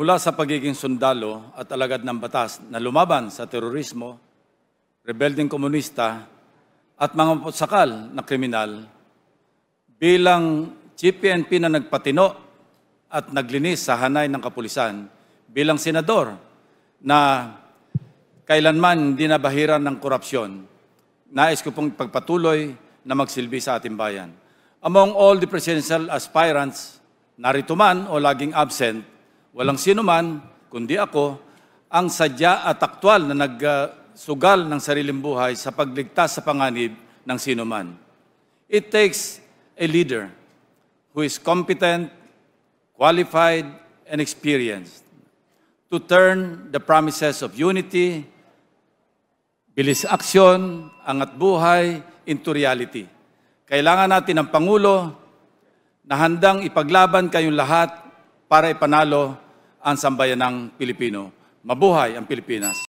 Mula sa pagiging sundalo at alagad ng batas na lumaban sa terorismo, rebelding komunista, at mga sakal na kriminal, bilang GPNP na nagpatino at naglinis sa hanay ng kapulisan, bilang senador na kailanman hindi nabahiran ng korupsyon, nais ko pong pagpatuloy na magsilbi sa ating bayan. Among all the presidential aspirants, narito man o laging absent, walang sino man, kundi ako, ang sadya at aktwal na nagsugal ng sariling buhay sa pagligtas sa panganib ng sino man. It takes a leader who is competent, qualified, and experienced to turn the promises of unity, bilis aksyon, angat buhay into reality. Kailangan natin ng Pangulo na handang ipaglaban kayong lahat para ipanalo ang sambayanang Pilipino. Mabuhay ang Pilipinas!